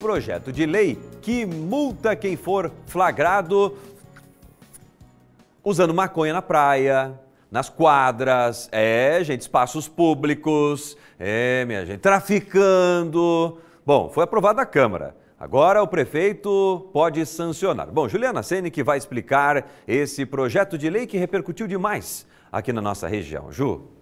projeto de lei que multa quem for flagrado usando maconha na praia, nas quadras, é, gente, espaços públicos, é, minha gente, traficando. Bom, foi aprovado na Câmara. Agora o prefeito pode sancionar. Bom, Juliana Sene que vai explicar esse projeto de lei que repercutiu demais aqui na nossa região. Ju.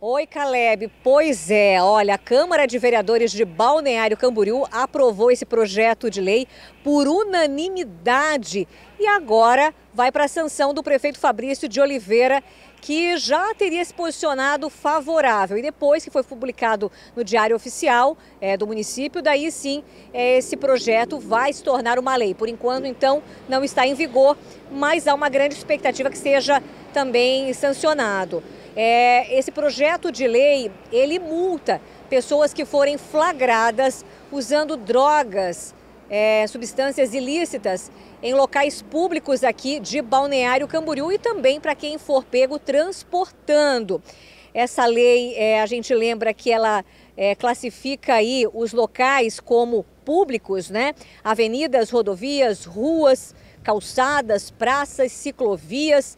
Oi, Caleb. Pois é, olha, a Câmara de Vereadores de Balneário Camboriú aprovou esse projeto de lei por unanimidade e agora vai para a sanção do prefeito Fabrício de Oliveira, que já teria se posicionado favorável. E depois que foi publicado no Diário Oficial é, do município, daí sim é, esse projeto vai se tornar uma lei. Por enquanto, então, não está em vigor, mas há uma grande expectativa que seja também sancionado. É, esse projeto de lei, ele multa pessoas que forem flagradas usando drogas, é, substâncias ilícitas em locais públicos aqui de Balneário Camboriú e também para quem for pego transportando. Essa lei, é, a gente lembra que ela é, classifica aí os locais como públicos, né? Avenidas, rodovias, ruas, calçadas, praças, ciclovias,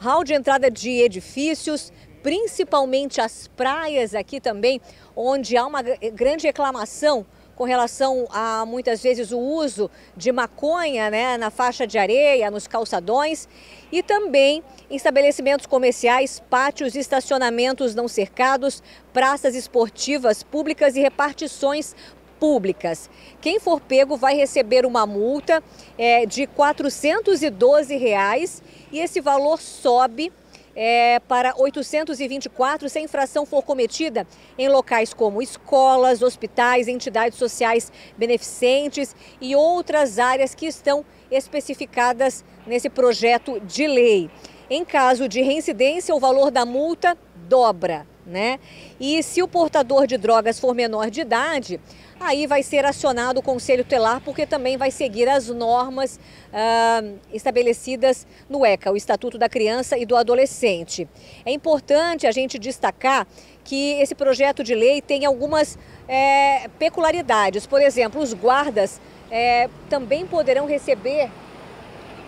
hall de entrada de edifícios, principalmente as praias aqui também, onde há uma grande reclamação com relação a muitas vezes o uso de maconha né, na faixa de areia, nos calçadões e também estabelecimentos comerciais, pátios, estacionamentos não cercados, praças esportivas públicas e repartições públicas. Quem for pego vai receber uma multa é, de R$ 412 reais, e esse valor sobe é, para 824 se a infração for cometida em locais como escolas, hospitais, entidades sociais beneficentes e outras áreas que estão especificadas nesse projeto de lei. Em caso de reincidência, o valor da multa dobra, né? E se o portador de drogas for menor de idade, aí vai ser acionado o Conselho Telar, porque também vai seguir as normas ah, estabelecidas no ECA, o Estatuto da Criança e do Adolescente. É importante a gente destacar que esse projeto de lei tem algumas é, peculiaridades. Por exemplo, os guardas é, também poderão receber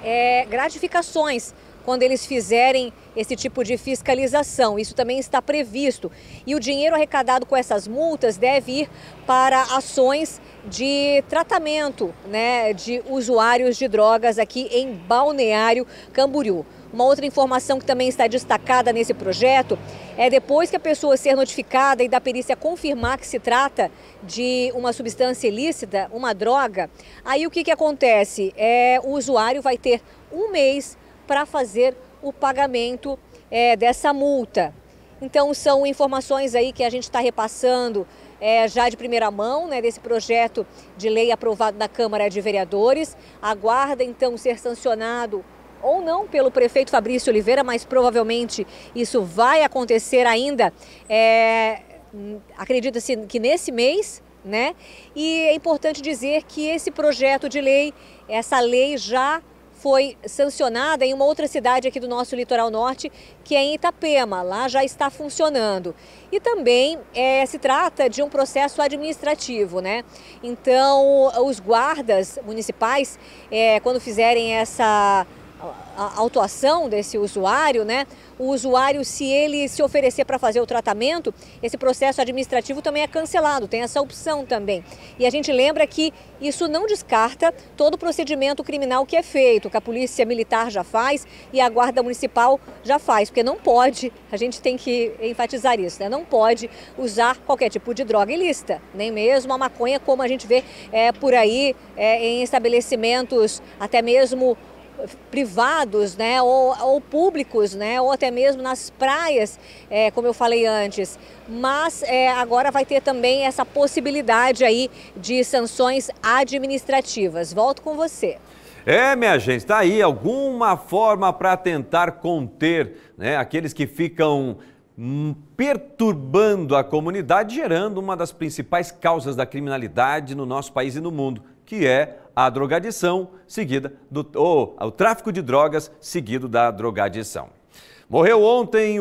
é, gratificações quando eles fizerem esse tipo de fiscalização. Isso também está previsto. E o dinheiro arrecadado com essas multas deve ir para ações de tratamento né, de usuários de drogas aqui em Balneário Camboriú. Uma outra informação que também está destacada nesse projeto é depois que a pessoa ser notificada e da perícia confirmar que se trata de uma substância ilícita, uma droga, aí o que, que acontece? É, o usuário vai ter um mês para fazer o pagamento é, dessa multa. Então são informações aí que a gente está repassando é, já de primeira mão né, desse projeto de lei aprovado na Câmara de Vereadores. Aguarda então ser sancionado ou não pelo prefeito Fabrício Oliveira, mas provavelmente isso vai acontecer ainda. É, Acredita-se que nesse mês, né? E é importante dizer que esse projeto de lei, essa lei já foi sancionada em uma outra cidade aqui do nosso litoral norte, que é em Itapema. Lá já está funcionando. E também é, se trata de um processo administrativo, né? Então, os guardas municipais, é, quando fizerem essa a autuação desse usuário, né? O usuário, se ele se oferecer para fazer o tratamento, esse processo administrativo também é cancelado, tem essa opção também. E a gente lembra que isso não descarta todo o procedimento criminal que é feito, que a polícia militar já faz e a guarda municipal já faz, porque não pode, a gente tem que enfatizar isso, né? Não pode usar qualquer tipo de droga ilícita, nem mesmo a maconha, como a gente vê é, por aí é, em estabelecimentos, até mesmo privados, né, ou, ou públicos, né, ou até mesmo nas praias, é, como eu falei antes. Mas é, agora vai ter também essa possibilidade aí de sanções administrativas. Volto com você. É, minha gente, está aí alguma forma para tentar conter né, aqueles que ficam hum, perturbando a comunidade, gerando uma das principais causas da criminalidade no nosso país e no mundo que é a drogadição seguida do ou, o tráfico de drogas seguido da drogadição. Morreu ontem o